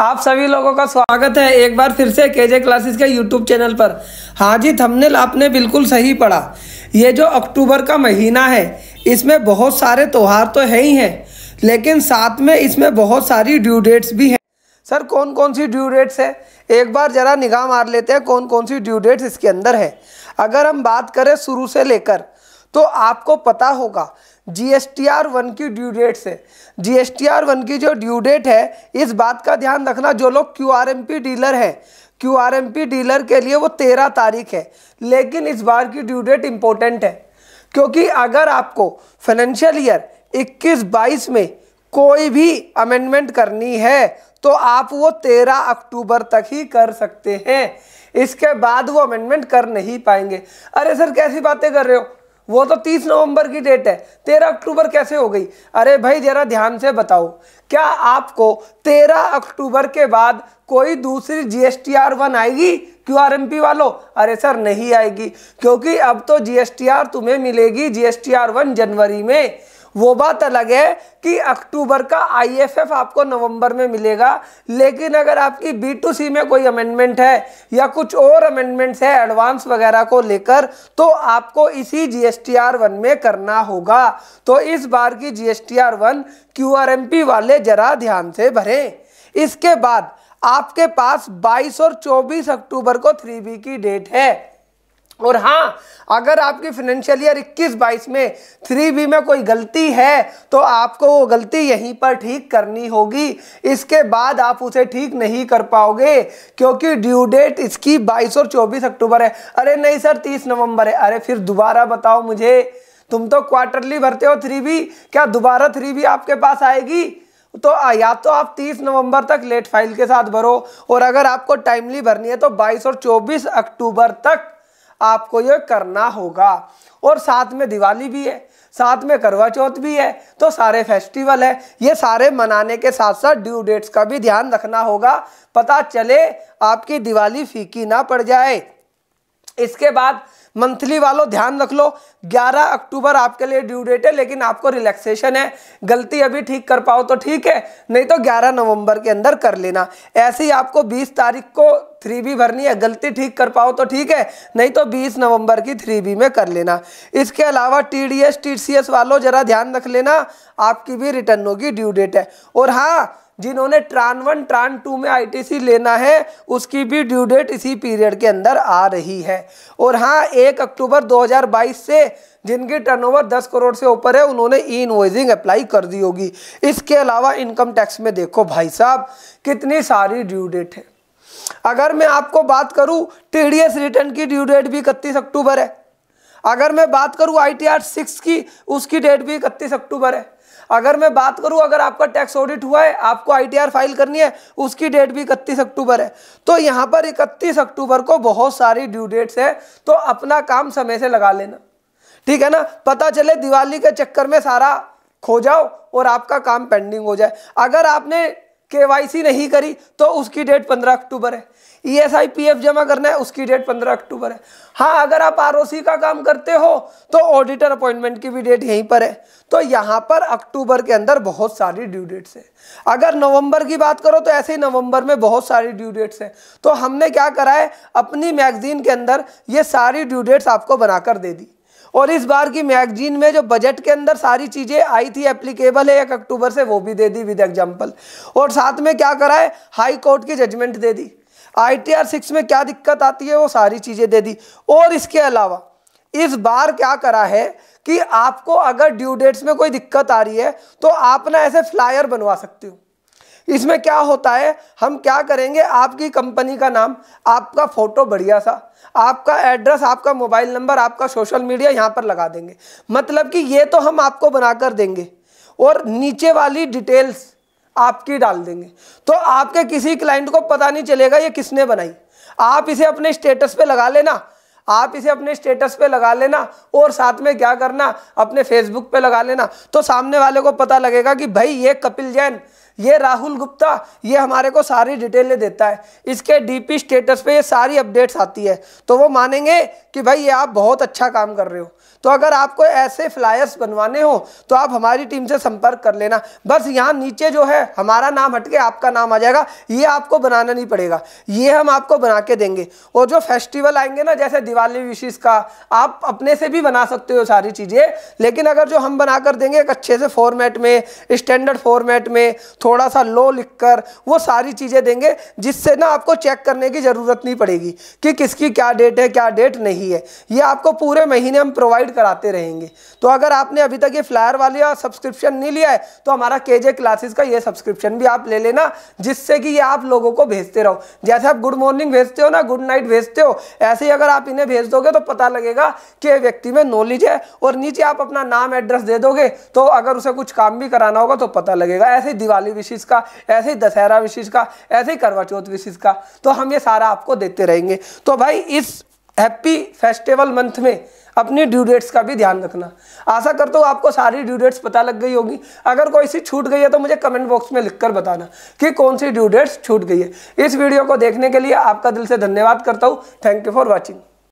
आप सभी लोगों का स्वागत है एक बार फिर से के जे क्लासेस के यूट्यूब चैनल पर हाँ जी थंबनेल आपने बिल्कुल सही पढ़ा ये जो अक्टूबर का महीना है इसमें बहुत सारे त्यौहार तो है ही हैं लेकिन साथ में इसमें बहुत सारी ड्यू डेट्स भी हैं सर कौन कौन सी ड्यू डेट्स है एक बार ज़रा निगाह मार लेते हैं कौन कौन सी ड्यू डेट्स इसके अंदर है अगर हम बात करें शुरू से लेकर तो आपको पता होगा G S T R one की ड्यू डेट से G S T R one की जो ड्यू डेट है इस बात का ध्यान रखना जो लोग Q R M P dealer हैं Q R M P dealer के लिए वो तेरह तारीख है लेकिन इस बार की ड्यू डेट इम्पोर्टेंट है क्योंकि अगर आपको फाइनेंशियल ईयर इक्कीस बाईस में कोई भी अमेंडमेंट करनी है तो आप वो तेरह अक्टूबर तक ही कर सकते हैं इसके बाद वो अमेंडमेंट कर नहीं पाएंगे अरे सर कैसी बातें कर रहे हो वो तो तीस नवंबर की डेट है तेरह अक्टूबर कैसे हो गई अरे भाई जरा ध्यान से बताओ क्या आपको तेरह अक्टूबर के बाद कोई दूसरी G S T R one आएगी क्यू आर एम पी वालों अरे सर नहीं आएगी क्योंकि अब तो जी एस टी आर तुम्हें मिलेगी G S T R one जनवरी में वो बात अलग है कि अक्टूबर का आईएफएफ आपको नवंबर में मिलेगा लेकिन अगर आपकी बी टू सी में कोई अमेंडमेंट है या कुछ और अमेंडमेंट्स है एडवांस वगैरह को लेकर तो आपको इसी जीएसटीआर वन में करना होगा तो इस बार की जीएसटीआर वन पी वाले जरा ध्यान से भरें इसके बाद आपके पास 22 और 24 अक्टूबर को थ्री बी की डेट है और हाँ अगर आपकी फाइनेंशियल ईयर 21 बाईस में थ्री बी में कोई गलती है तो आपको वो गलती यहीं पर ठीक करनी होगी इसके बाद आप उसे ठीक नहीं कर पाओगे क्योंकि ड्यू डेट इसकी 22 और 24 अक्टूबर है अरे नहीं सर 30 नवंबर है अरे फिर दोबारा बताओ मुझे तुम तो क्वार्टरली भरते हो थ्री बी क्या दोबारा थ्री बी आपके पास आएगी तो या तो आप 30 नवंबर तक लेट फाइल के साथ भरो और अगर आपको टाइमली भरनी है तो 22 और 24 अक्टूबर तक आपको ये करना होगा और साथ में दिवाली भी है साथ में करवा चौथ भी है तो सारे फेस्टिवल है ये सारे मनाने के साथ साथ ड्यू डेट्स का भी ध्यान रखना होगा पता चले आपकी दिवाली फीकी ना पड़ जाए इसके बाद मंथली वालों ध्यान रख लो 11 अक्टूबर आपके लिए ड्यू डेट है लेकिन आपको रिलैक्सेशन है गलती अभी ठीक कर पाओ तो ठीक है नहीं तो 11 नवंबर के अंदर कर लेना ऐसे ही आपको 20 तारीख को थ्री बी भरनी है गलती ठीक कर पाओ तो ठीक है नहीं तो 20 नवंबर की थ्री बी में कर लेना इसके अलावा T D S T C S वालों ज़रा ध्यान रख लेना आपकी भी रिटर्नों की ड्यू डेट है और हाँ जिन्होंने ट्रान वन ट्रान टू में आईटीसी लेना है उसकी भी ड्यू डेट इसी पीरियड के अंदर आ रही है और हाँ एक अक्टूबर 2022 से जिनकी टर्नओवर 10 करोड़ से ऊपर है उन्होंने ई इनवाइजिंग अप्लाई कर दी होगी इसके अलावा इनकम टैक्स में देखो भाई साहब कितनी सारी ड्यू डेट है अगर मैं आपको बात करूँ टी रिटर्न की ड्यू डेट भी इकतीस अक्टूबर है अगर मैं बात करूँ आई सिक्स की उसकी डेट भी इकतीस अक्टूबर है अगर मैं बात करूं अगर आपका टैक्स ऑडिट हुआ है आपको आई फाइल करनी है उसकी डेट भी इकतीस अक्टूबर है तो यहां पर इकतीस अक्टूबर को बहुत सारी ड्यू डेट्स है तो अपना काम समय से लगा लेना ठीक है ना पता चले दिवाली के चक्कर में सारा खो जाओ और आपका काम पेंडिंग हो जाए अगर आपने के नहीं करी तो उसकी डेट पंद्रह अक्टूबर है ई e पीएफ जमा करना है उसकी डेट पंद्रह अक्टूबर है हाँ अगर आप आरओसी का काम करते हो तो ऑडिटर अपॉइंटमेंट की भी डेट यहीं पर है तो यहाँ पर अक्टूबर के अंदर बहुत सारी ड्यू डेट्स हैं अगर नवंबर की बात करो तो ऐसे ही नवंबर में बहुत सारी ड्यू डेट्स हैं तो हमने क्या करा है अपनी मैगजीन के अंदर ये सारी ड्यू डेट्स आपको बनाकर दे दी और इस बार की मैगजीन में जो बजट के अंदर सारी चीज़ें आई थी एप्लीकेबल है एक अक्टूबर से वो भी दे दी विद एग्जाम्पल और साथ में क्या करा है हाई कोर्ट की जजमेंट दे दी आई टी आर सिक्स में क्या दिक्कत आती है वो सारी चीज़ें दे दी और इसके अलावा इस बार क्या करा है कि आपको अगर ड्यू डेट्स में कोई दिक्कत आ रही है तो आप ना ऐसे फ्लायर बनवा सकती हो इसमें क्या होता है हम क्या करेंगे आपकी कंपनी का नाम आपका फ़ोटो बढ़िया सा आपका एड्रेस आपका मोबाइल नंबर आपका सोशल मीडिया यहाँ पर लगा देंगे मतलब कि ये तो हम आपको बना कर देंगे और नीचे वाली डिटेल्स आपकी डाल देंगे तो आपके किसी क्लाइंट को पता नहीं चलेगा ये किसने बनाई आप इसे अपने स्टेटस पे लगा लेना आप इसे अपने स्टेटस पे लगा लेना और साथ में क्या करना अपने फेसबुक पे लगा लेना तो सामने वाले को पता लगेगा कि भाई ये कपिल जैन ये राहुल गुप्ता ये हमारे को सारी डिटेलें देता है इसके डीपी स्टेटस पे ये सारी अपडेट्स आती है तो वो मानेंगे कि भाई ये आप बहुत अच्छा काम कर रहे हो तो अगर आपको ऐसे फ्लायर्स बनवाने हो तो आप हमारी टीम से संपर्क कर लेना बस यहाँ नीचे जो है हमारा नाम हटके आपका नाम आ जाएगा ये आपको बनाना नहीं पड़ेगा ये हम आपको बना के देंगे और जो फेस्टिवल आएंगे ना जैसे दिवाली विशेष का आप अपने से भी बना सकते हो सारी चीज़ें लेकिन अगर जो हम बना कर देंगे एक अच्छे से फॉर्मेट में स्टैंडर्ड फॉर्मेट में थोड़ा सा लो लिखकर वो सारी चीज़ें देंगे जिससे ना आपको चेक करने की ज़रूरत नहीं पड़ेगी कि किसकी क्या डेट है क्या डेट नहीं है ये आपको पूरे महीने हम प्रोवाइड कराते रहेंगे तो अगर आपने अभी तक ये फ्लायर वाले सब्सक्रिप्शन नहीं लिया है तो हमारा के जे क्लासेस का ये सब्सक्रिप्शन भी आप ले लेना जिससे कि ये आप लोगों को भेजते रहो जैसे आप गुड मॉर्निंग भेजते हो ना गुड नाइट भेजते हो ऐसे ही अगर आप इन्हें भेज दोगे तो पता लगेगा कि व्यक्ति में नॉलेज है और नीचे आप अपना नाम एड्रेस दे दोगे तो अगर उसे कुछ काम भी कराना होगा तो पता लगेगा ऐसे ही दिवाली विशेष का ऐसे ही दशहरा विशेष का ऐसे ही करवा चौथ विशेष का तो हम ये सारा आपको देते रहेंगे तो भाई इस हैप्पी फेस्टिवल मंथ में अपनी ड्यू डेट्स का भी ध्यान रखना आशा करता हूँ आपको सारी ड्यू डेट्स पता लग गई होगी अगर कोई सी छूट गई है तो मुझे कमेंट बॉक्स में लिखकर बताना कि कौन सी ड्यू डेट्स छूट गई है इस वीडियो को देखने के लिए आपका दिल से धन्यवाद करता हूँ थैंक यू फॉर वॉचिंग